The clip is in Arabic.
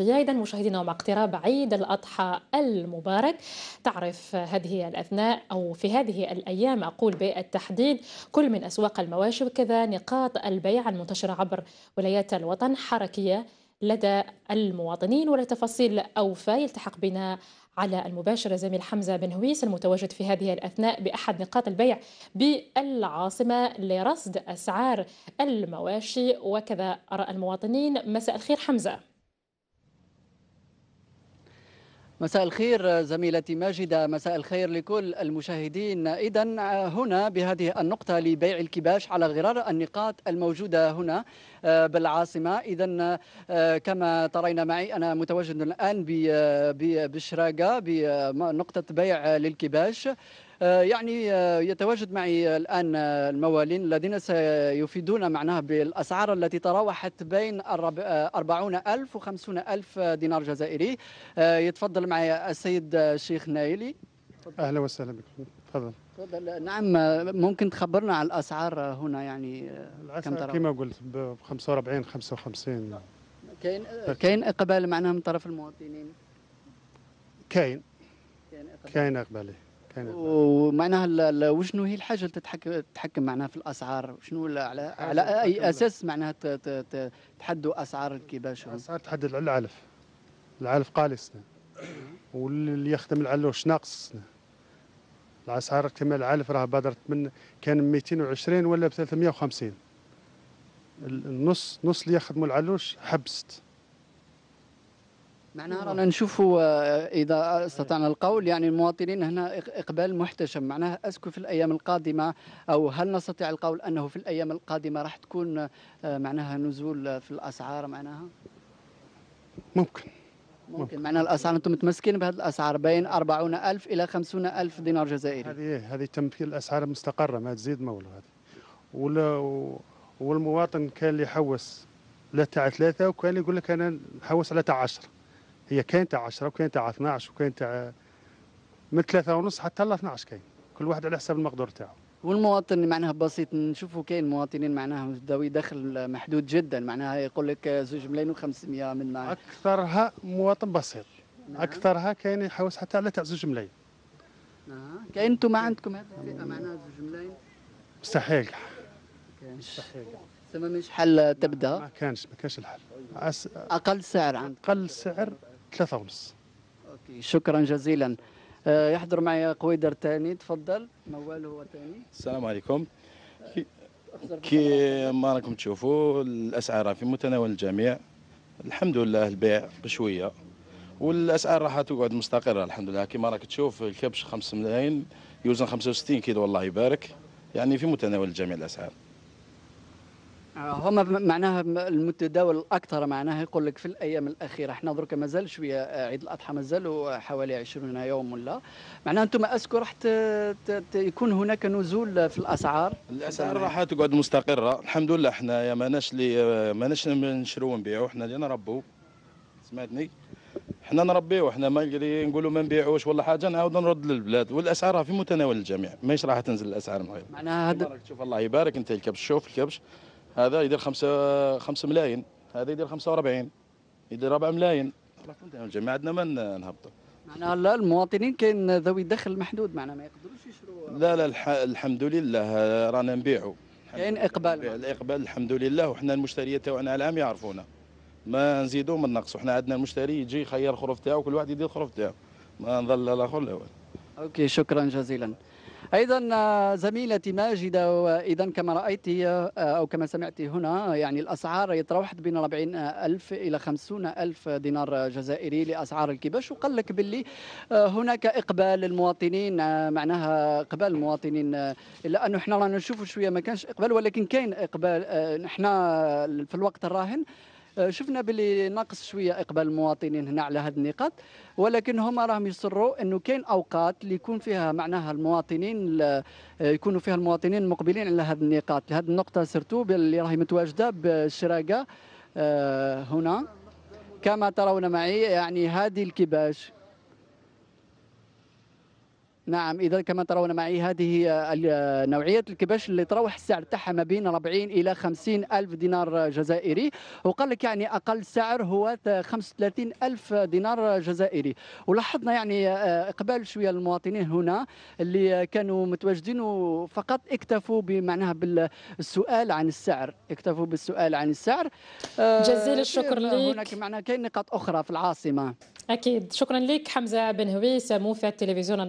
ايضا مشاهدينا ومع اقتراب عيد الأضحى المبارك تعرف هذه الأثناء أو في هذه الأيام أقول بالتحديد كل من أسواق المواشي وكذا نقاط البيع المنتشرة عبر ولايات الوطن حركية لدى المواطنين ولتفاصيل أوفى يلتحق بنا على المباشر زميل حمزة بن هويس المتواجد في هذه الأثناء بأحد نقاط البيع بالعاصمة لرصد أسعار المواشي وكذا أراء المواطنين مساء الخير حمزة مساء الخير زميلتي ماجدة مساء الخير لكل المشاهدين إذا هنا بهذه النقطة لبيع الكباش على غرار النقاط الموجودة هنا آه، بالعاصمة إذا آه، كما ترين معي أنا متواجد الآن آه، بشراقة بنقطة بيع للكباش آه، يعني آه، يتواجد معي الآن آه، الموالين الذين سيفيدون معناه بالأسعار التي تراوحت بين 40 ألف وخمسون ألف دينار جزائري يتفضل معي السيد الشيخ نايلي أهلا وسهلا بك تفضل تفضل نعم ممكن تخبرنا على الاسعار هنا يعني كم ترى كما قلت ب 45 55 كاين كاين اقبال معناها من طرف المواطنين كاين كاين إقبال كاين اقبال ومعناها وشنو هي الحاجه اللي تتحكم تتحكم معناها في الاسعار شنو على على اي اساس معناها تحدوا اسعار الكباش اسعار تحدد على العلف العلف قالي السنه واللي يخدم العلوش ناقص السنه الاسعار كما العلف راه بادرت من كان 220 ولا ب 350 النص نص اللي يخدموا العلوش حبست معناها نعم. رانا نشوفوا آه، اذا استطعنا القول يعني المواطنين هنا اقبال محتشم معناها اسكو في الايام القادمه او هل نستطيع القول انه في الايام القادمه راح تكون آه، معناها نزول في الاسعار معناها ممكن ممكن, ممكن. معناها الاسعار انتم متمسكين بهذه الاسعار بين 40000 الى 50000 دينار جزائري هذه هذه تمثيل الاسعار مستقره ما تزيد ما والو هذه والمواطن كان اللي يحوس لا تاع ثلاثه وكان اللي يقول لك انا نحوس على تاع 10 هي كاين تاع 10 وكاين تاع 12 وكاين تاع من 3 ونص حتى ل 12 كاين كل واحد على حسب المقدور تاعو والمواطن معناها بسيط نشوفوا كاين مواطنين معناها ذوي دخل محدود جدا معناها يقول لك زوج ملايين و500 من معناها. اكثرها مواطن بسيط نعم. اكثرها كاين يحوس حتى على تاع زوج ملايين نعم. كاين انتم ما عندكم هذه الفئه معناها زوج ملايين مستحيل مستحيل تما مش حل تبدا ما كانش ما كانش الحل أس... اقل سعر عندك اقل سعر ثلاثة ونص أوكي شكرا جزيلا آه، يحضر معي قويدر تاني تفضل موال هو تاني السلام عليكم آه، كي ما راكم تشوفوا الاسعار في متناول الجميع الحمد لله البيع بشويه والاسعار راح تقعد مستقره الحمد لله كما راك تشوف الكبش 5 ملايين يوزن 65 كيلو والله يبارك يعني في متناول الجميع الاسعار آه، هما معناها المتداول الاكثر معناها يقول لك في الايام الاخيره احنا درك مازال شويه آه، عيد الاضحى مازال آه، حوالي 20 يوم ولا معناها انتم اسكو راح يكون هناك نزول في الاسعار الاسعار راح تقعد مستقره الحمد لله احنا ماناش اللي ماناش نشرو ونبيعوا احنا اللي نربوا سمعتني احنا نربيو احنا ما نقولوا ما نبيعوش ولا حاجه نعاود نرد للبلاد والاسعار في متناول الجميع ماهيش راح تنزل الاسعار معناها هذا تشوف الله يبارك انت الكبش شوف الكبش هذا يدير خمسة خمسة ملايين هذا يدير خمسة وربعين يدير ربع ملايين ما عندنا ما نهبطوا معناها لا المواطنين كاين ذوي الدخل محدود معناها ما يقدروش يشروا لا لا الح... الحمد لله رانا نبيعوا كاين اقبال الاقبال الحمد لله وحنا المشتريات تاعنا العام يعرفونا ما نزيدوا ما نقصوا حنا عندنا المشتري يجي يخير الخروف تاعو كل واحد يدير الخروف تاعو ما نظل الاخر لا اوكي شكرا جزيلا ايضا زميلتي ماجده اذا كما رايت او كما سمعت هنا يعني الاسعار يتراوحت بين 40 الف الى 50 الف دينار جزائري لاسعار الكباش وقال لك باللي هناك اقبال المواطنين معناها اقبال المواطنين الا انه احنا رانا نشوفوا شويه ما كانش اقبال ولكن كاين اقبال احنا في الوقت الراهن آه، شفنا باللي ناقص شويه اقبال المواطنين هنا على هذه النقاط ولكن هما راهم يصروا انه كاين اوقات اللي يكون فيها معناها المواطنين آه، يكونوا فيها المواطنين مقبلين على هذه النقاط هذه النقطه سرتو اللي راهي متواجده بالشراقه آه، هنا كما ترون معي يعني هذه الكباش نعم اذا كما ترون معي هذه آه، آه، نوعيه الكباش اللي تروح السعر تاعها ما بين 40 الى 50 الف دينار جزائري وقال لك يعني اقل سعر هو 35 الف دينار جزائري ولاحظنا يعني آه، اقبال شويه المواطنين هنا اللي كانوا متواجدين وفقط اكتفوا بمعناها بالسؤال عن السعر اكتفوا بالسؤال عن السعر جزيل الشكر لك هناك معناها كاين نقاط اخرى في العاصمه اكيد شكرا لك حمزه بن هويس موفد التلفزيون